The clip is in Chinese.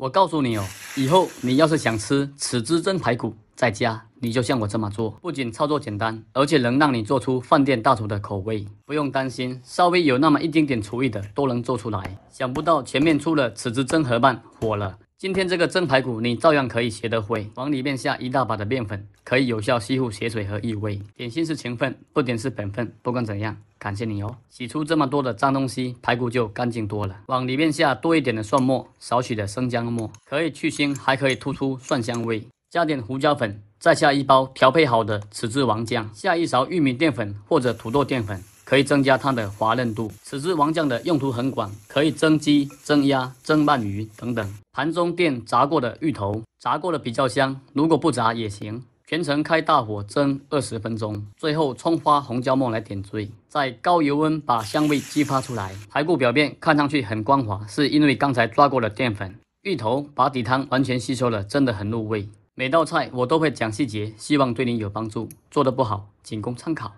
我告诉你哦，以后你要是想吃此汁蒸排骨，在家你就像我这么做，不仅操作简单，而且能让你做出饭店大厨的口味。不用担心，稍微有那么一丁点厨艺的都能做出来。想不到前面出了此汁蒸河蚌，火了。今天这个蒸排骨，你照样可以学得会。往里面下一大把的面粉，可以有效吸附血水和异味。点心是情分，不点是本分。不管怎样，感谢你哦！洗出这么多的脏东西，排骨就干净多了。往里面下多一点的蒜末，少许的生姜末，可以去腥，还可以突出蒜香味。加点胡椒粉，再下一包调配好的豉汁王浆，下一勺玉米淀粉或者土豆淀粉。可以增加它的滑嫩度。此汁王酱的用途很广，可以蒸鸡、蒸鸭、蒸鳗鱼等等。盘中垫炸过的芋头，炸过的比较香，如果不炸也行。全程开大火蒸二十分钟，最后葱花、红椒末来点缀，在高油温把香味激发出来。排骨表面看上去很光滑，是因为刚才抓过了淀粉。芋头把底汤完全吸收了，真的很入味。每道菜我都会讲细节，希望对你有帮助。做的不好，仅供参考。